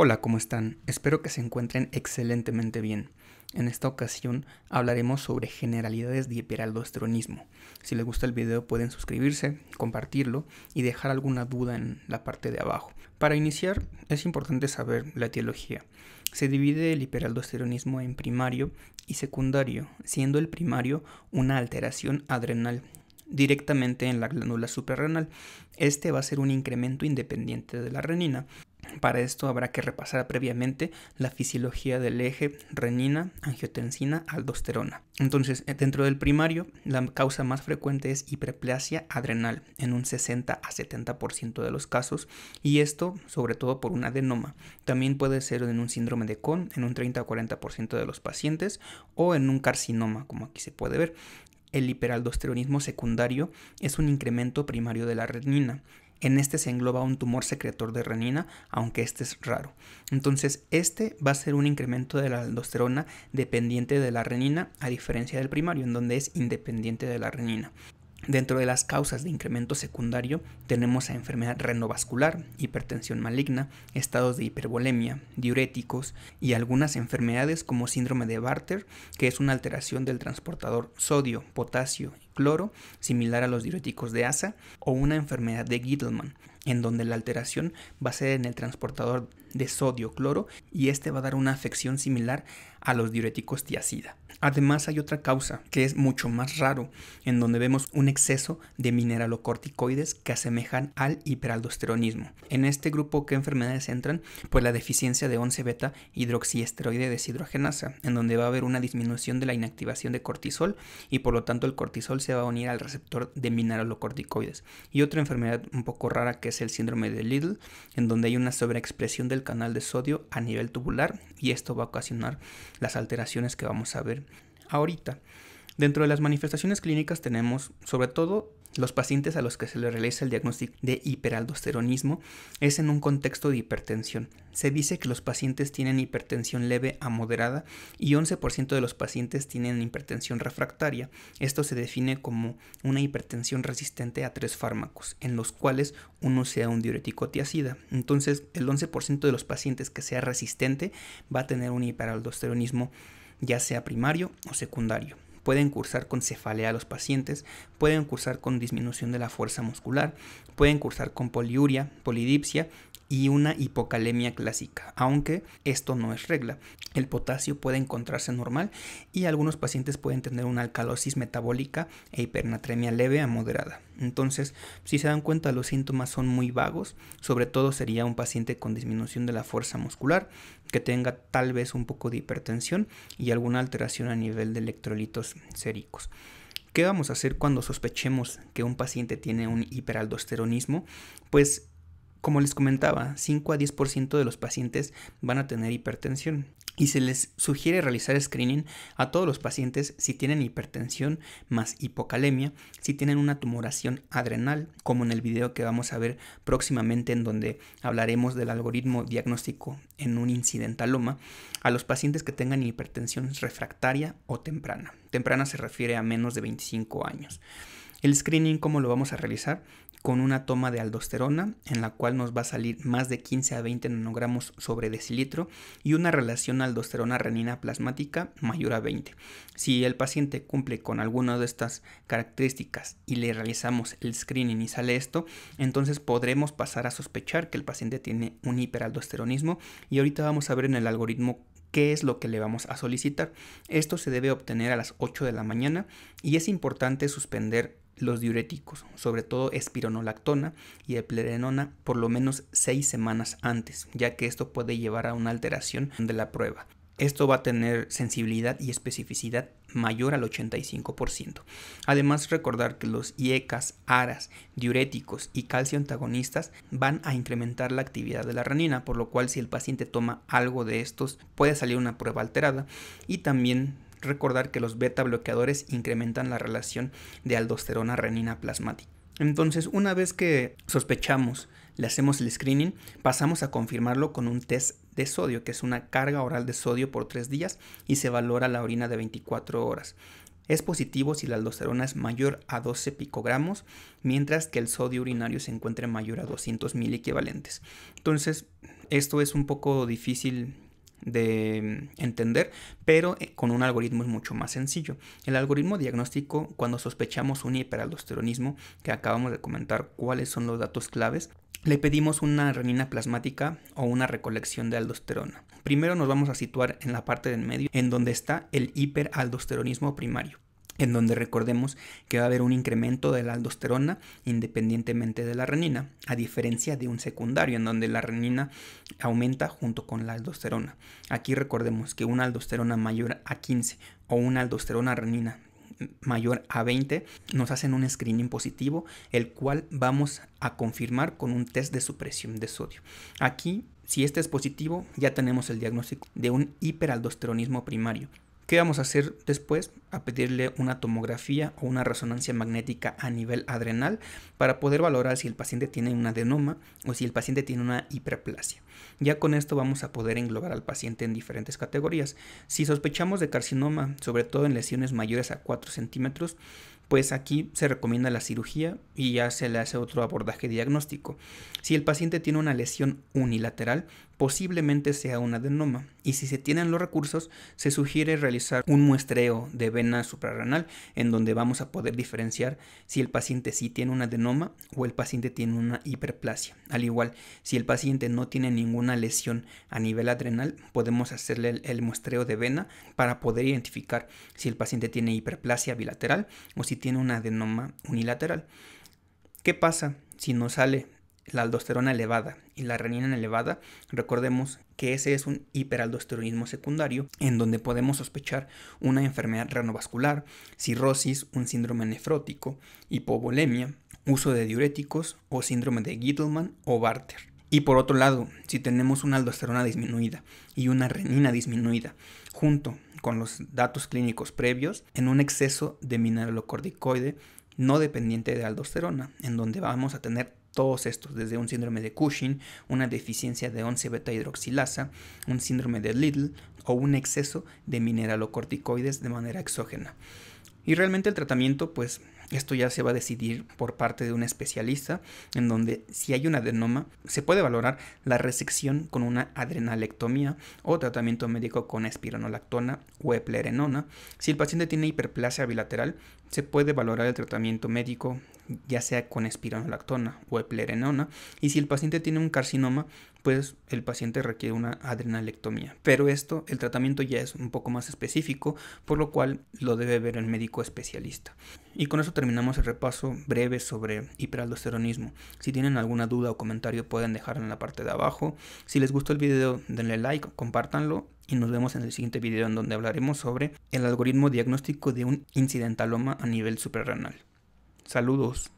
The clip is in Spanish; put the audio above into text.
Hola, ¿cómo están? Espero que se encuentren excelentemente bien. En esta ocasión hablaremos sobre generalidades de hiperaldosteronismo. Si les gusta el video pueden suscribirse, compartirlo y dejar alguna duda en la parte de abajo. Para iniciar es importante saber la etiología. Se divide el hiperaldosteronismo en primario y secundario, siendo el primario una alteración adrenal directamente en la glándula suprarrenal. Este va a ser un incremento independiente de la renina, para esto habrá que repasar previamente la fisiología del eje renina, angiotensina, aldosterona. Entonces, eh, dentro del primario, la causa más frecuente es hiperplasia adrenal en un 60 a 70% de los casos y esto sobre todo por un adenoma. También puede ser en un síndrome de Kohn en un 30 a 40% de los pacientes o en un carcinoma, como aquí se puede ver. El hiperaldosteronismo secundario es un incremento primario de la renina en este se engloba un tumor secretor de renina, aunque este es raro. Entonces, este va a ser un incremento de la aldosterona dependiente de la renina, a diferencia del primario, en donde es independiente de la renina. Dentro de las causas de incremento secundario tenemos a enfermedad renovascular, hipertensión maligna, estados de hipervolemia, diuréticos y algunas enfermedades como síndrome de Barter, que es una alteración del transportador sodio, potasio cloro, similar a los diuréticos de asa, o una enfermedad de Gittleman, en donde la alteración va a ser en el transportador de sodio cloro y este va a dar una afección similar a los diuréticos tiacida. Además hay otra causa que es mucho más raro, en donde vemos un exceso de mineralocorticoides que asemejan al hiperaldosteronismo. En este grupo, ¿qué enfermedades entran? Pues la deficiencia de 11-beta hidroxiesteroide deshidrogenasa, en donde va a haber una disminución de la inactivación de cortisol y por lo tanto el cortisol se va a unir al receptor de mineralocorticoides. Y otra enfermedad un poco rara que es el síndrome de Little, en donde hay una sobreexpresión del canal de sodio a nivel tubular y esto va a ocasionar las alteraciones que vamos a ver ahorita. Dentro de las manifestaciones clínicas tenemos sobre todo los pacientes a los que se le realiza el diagnóstico de hiperaldosteronismo es en un contexto de hipertensión. Se dice que los pacientes tienen hipertensión leve a moderada y 11% de los pacientes tienen hipertensión refractaria. Esto se define como una hipertensión resistente a tres fármacos, en los cuales uno sea un diurético tiacida. Entonces, el 11% de los pacientes que sea resistente va a tener un hiperaldosteronismo ya sea primario o secundario pueden cursar con cefalea a los pacientes, pueden cursar con disminución de la fuerza muscular, pueden cursar con poliuria, polidipsia y una hipocalemia clásica, aunque esto no es regla. El potasio puede encontrarse normal y algunos pacientes pueden tener una alcalosis metabólica e hipernatremia leve a moderada. Entonces, si se dan cuenta, los síntomas son muy vagos, sobre todo sería un paciente con disminución de la fuerza muscular, que tenga tal vez un poco de hipertensión y alguna alteración a nivel de electrolitos séricos. ¿Qué vamos a hacer cuando sospechemos que un paciente tiene un hiperaldosteronismo? Pues como les comentaba, 5 a 10% de los pacientes van a tener hipertensión y se les sugiere realizar screening a todos los pacientes si tienen hipertensión más hipocalemia, si tienen una tumoración adrenal, como en el video que vamos a ver próximamente en donde hablaremos del algoritmo diagnóstico en un incidentaloma, a los pacientes que tengan hipertensión refractaria o temprana. Temprana se refiere a menos de 25 años. El screening, ¿cómo lo vamos a realizar? con una toma de aldosterona, en la cual nos va a salir más de 15 a 20 nanogramos sobre decilitro y una relación aldosterona-renina plasmática mayor a 20. Si el paciente cumple con alguna de estas características y le realizamos el screening y sale esto, entonces podremos pasar a sospechar que el paciente tiene un hiperaldosteronismo y ahorita vamos a ver en el algoritmo qué es lo que le vamos a solicitar. Esto se debe obtener a las 8 de la mañana y es importante suspender los diuréticos, sobre todo espironolactona y eplerenona, por lo menos seis semanas antes, ya que esto puede llevar a una alteración de la prueba. Esto va a tener sensibilidad y especificidad mayor al 85%. Además, recordar que los IECAS, ARAS, diuréticos y calcio antagonistas van a incrementar la actividad de la renina, por lo cual si el paciente toma algo de estos puede salir una prueba alterada y también recordar que los beta bloqueadores incrementan la relación de aldosterona-renina plasmática. Entonces, una vez que sospechamos, le hacemos el screening, pasamos a confirmarlo con un test de sodio, que es una carga oral de sodio por tres días y se valora la orina de 24 horas. Es positivo si la aldosterona es mayor a 12 picogramos, mientras que el sodio urinario se encuentre mayor a 200 mil equivalentes. Entonces, esto es un poco difícil de mm, entender, pero eh, con un algoritmo es mucho más sencillo. El algoritmo diagnóstico, cuando sospechamos un hiperaldosteronismo, que acabamos de comentar cuáles son los datos claves, le pedimos una renina plasmática o una recolección de aldosterona. Primero nos vamos a situar en la parte del medio, en donde está el hiperaldosteronismo primario en donde recordemos que va a haber un incremento de la aldosterona independientemente de la renina, a diferencia de un secundario en donde la renina aumenta junto con la aldosterona. Aquí recordemos que una aldosterona mayor a 15 o una aldosterona renina mayor a 20 nos hacen un screening positivo, el cual vamos a confirmar con un test de supresión de sodio. Aquí, si este es positivo, ya tenemos el diagnóstico de un hiperaldosteronismo primario ¿Qué vamos a hacer después? A pedirle una tomografía o una resonancia magnética a nivel adrenal para poder valorar si el paciente tiene un adenoma o si el paciente tiene una hiperplasia. Ya con esto vamos a poder englobar al paciente en diferentes categorías. Si sospechamos de carcinoma, sobre todo en lesiones mayores a 4 centímetros, pues aquí se recomienda la cirugía y ya se le hace otro abordaje diagnóstico. Si el paciente tiene una lesión unilateral, posiblemente sea un adenoma y si se tienen los recursos se sugiere realizar un muestreo de vena suprarrenal en donde vamos a poder diferenciar si el paciente sí tiene un adenoma o el paciente tiene una hiperplasia. Al igual, si el paciente no tiene ninguna lesión a nivel adrenal, podemos hacerle el, muestreo de vena para poder identificar si el paciente tiene hiperplasia bilateral o si tiene un adenoma unilateral. ¿Qué pasa si no sale la aldosterona elevada y la renina elevada, recordemos que ese es un hiperaldosteronismo secundario en donde podemos sospechar una enfermedad renovascular, cirrosis, un síndrome nefrótico, hipovolemia, uso de diuréticos o síndrome de Gittleman o Barter. Y por otro lado, si tenemos una aldosterona disminuida y una renina disminuida, junto con los datos clínicos previos, en un exceso de mineralocorticoide no dependiente de aldosterona, en donde vamos a tener todos estos, desde un síndrome de Cushing, una deficiencia de 11-beta-hidroxilasa, un síndrome de Little o un exceso de mineralocorticoides de manera exógena. Y realmente el tratamiento, pues esto ya se va a decidir por parte de un especialista, en donde si hay un adenoma, se puede valorar la resección con una adrenalectomía o tratamiento médico con espironolactona o eplerenona. Si el paciente tiene hiperplasia bilateral, se puede valorar el tratamiento médico, ya sea con espironolactona o eplerenona, y si el paciente tiene un carcinoma, pues el paciente requiere una adrenalectomía. Pero esto, el tratamiento ya es un poco más específico, por lo cual lo debe ver el médico especialista. Y con eso terminamos el repaso breve sobre hiperaldosteronismo. Si tienen alguna duda o comentario pueden dejarlo en la parte de abajo. Si les gustó el video, denle like, compártanlo y nos vemos en el siguiente video en donde hablaremos sobre el algoritmo diagnóstico de un incidentaloma a nivel suprarrenal. Saludos.